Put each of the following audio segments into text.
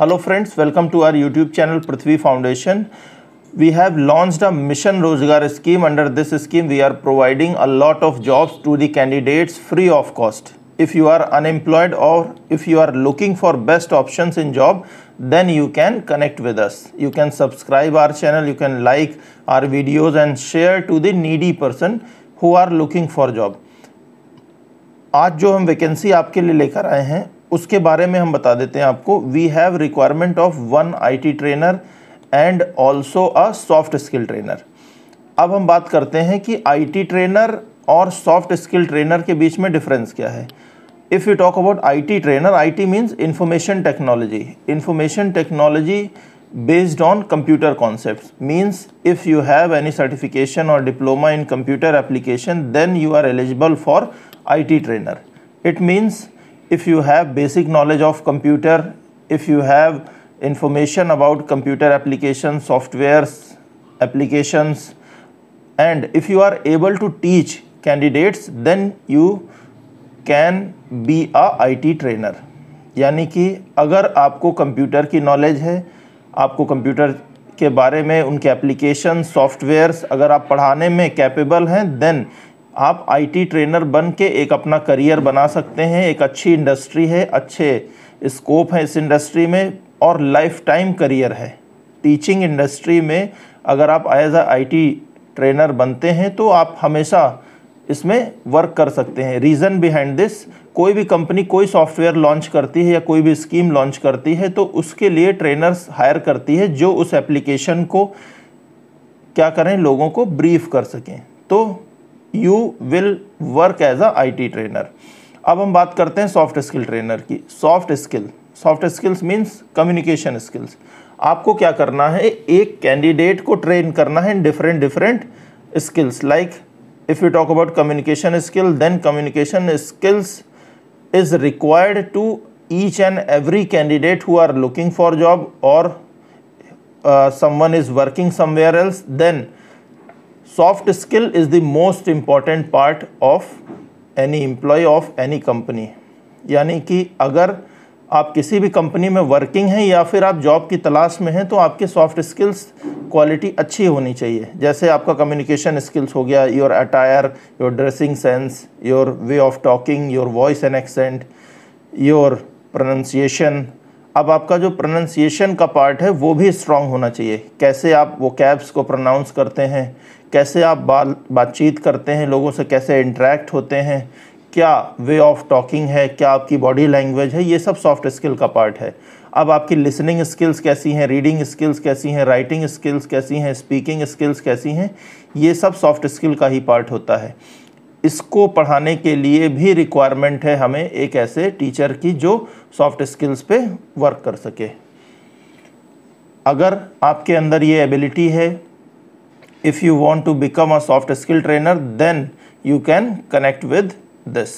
Hello friends welcome to our YouTube channel Prithvi foundation we have launch a mission Rozgar scheme under this scheme we are providing a lot of jobs to the candidates free of cost if you are unemployed or if you are looking for best option in job then you can connect with us you can subscribe our channel you can like our videos and share to the needy person who are looking for job आज जो हम vacancy आपके लिए लेकर आए हैं उसके बारे में हम बता देते हैं आपको we have requirement of one IT trainer and also a soft skill trainer अब हम बात करते हैं कि आईटी ट्रेनर और सॉफ्ट स्किल ट्रेनर के बीच में डिफरेंस क्या है if you talk about IT trainer IT means information technology information technology based on computer concept means if you have any certification or diploma in computer application then you are eligible for I trainer it means if you have basic knowledge of computer, if you have information about computer applications, softwares, applications, and if you are able to teach candidates, then you can be a IT trainer. यानी कि अगर आपको computer की knowledge है आपको computer के बारे में उनके एप्लीकेशन सॉफ्टवेयर्स अगर आप पढ़ाने में कैपेबल हैं देन आप आईटी ट्रेनर बन के एक अपना करियर बना सकते हैं एक अच्छी इंडस्ट्री है अच्छे स्कोप है इस इंडस्ट्री में और लाइफ टाइम करियर है टीचिंग इंडस्ट्री में अगर आप एज अ आई ट्रेनर बनते हैं तो आप हमेशा इसमें वर्क कर सकते हैं रीज़न बिहाइंड दिस कोई भी कंपनी कोई सॉफ्टवेयर लॉन्च करती है या कोई भी स्कीम लॉन्च करती है तो उसके लिए ट्रेनर्स हायर करती है जो उस एप्लीकेशन को क्या करें लोगों को ब्रीफ कर सकें तो you will work as a I trainer अब हम बात करते हैं सॉफ्ट स्किल ट्रेनर की soft skill soft skills means communication skills आपको क्या करना है एक कैंडिडेट को ट्रेन करना है in different different skills like if you talk about communication skill then communication skills is required to each and every candidate who are looking for job or someone is working somewhere else then soft skill is the most important part of any employ of any company यानी कि अगर आप किसी भी company में working हैं या फिर आप जॉब की तलाश में हैं तो आपके सॉफ्ट स्किल्स क्वालिटी अच्छी होनी चाहिए जैसे आपका कम्युनिकेशन स्किल्स हो गया your attire your dressing sense your way of talking your voice and accent your pronunciation अब आपका जो प्रोनाउंसिएशन का पार्ट है वो भी स्ट्रांग होना चाहिए कैसे आप वो कैब्स को प्रोनाउंस करते हैं कैसे आप बात बातचीत करते हैं लोगों से कैसे इंटरेक्ट होते हैं क्या वे ऑफ टॉकिंग है क्या आपकी बॉडी लैंग्वेज है ये सब सॉफ्ट स्किल का पार्ट है अब आपकी लिसनिंग स्किल्स कैसी हैं रीडिंग स्किल्स कैसी हैं राइटिंग स्किल्स कैसी हैं स्पीकिंग स्किल्स कैसी हैं ये सब सॉफ्ट स्किल का ही पार्ट होता है इसको पढ़ाने के लिए भी रिक्वायरमेंट है हमें एक ऐसे टीचर की जो सॉफ्ट स्किल्स पे वर्क कर सके अगर आपके अंदर ये एबिलिटी है if you want to become a soft skill trainer then you can connect with this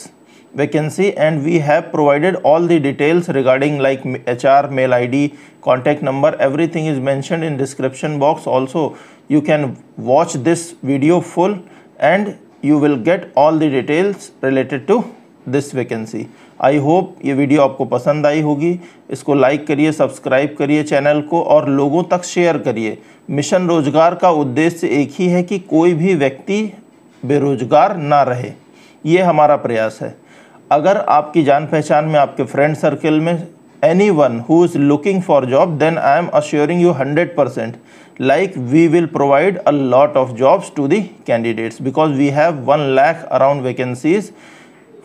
vacancy and we have provided all the details regarding like H R mail I D contact number everything is mention in description box also you can watch this video full and you will get all the details related to this vacancy I hope ये video आपको पसंद आई होगी इसको like करिए subscribe करिए channel को और लोगों तक शेयर करिए मिशन रोजगार का उद्देश्य एक ही है कि कोई भी व्यक्ति बेरोजगार ना रहे ये हमारा प्रयास है अगर आपकी जान पहचान में आपके फ्रेंड सर्कल में anyone who is looking for job then I am assuring you hundred percent like we will provide a lot of jobs to the candidates because we have one lakh around vacancies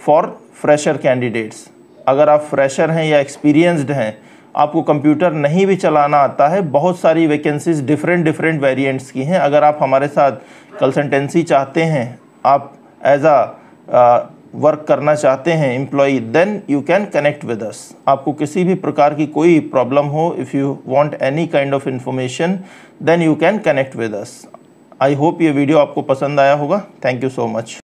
for fresher candidates अगर आप fresher हैं या experienced हैं आपको computer नहीं भी चलाना आता है बहुत सारी वैकेंसीज डिफरेंट डिफरेंट वेरिएंट्स की हैं अगर आप हमारे साथ कंसल्टेंसी चाहते हैं आप एज आ वर्क करना चाहते हैं employee then you can connect with us आपको किसी भी प्रकार की कोई प्रॉब्लम हो if you want any kind of information then you can connect with us I hope ये वीडियो आपको पसंद आया होगा थैंक यू सो मच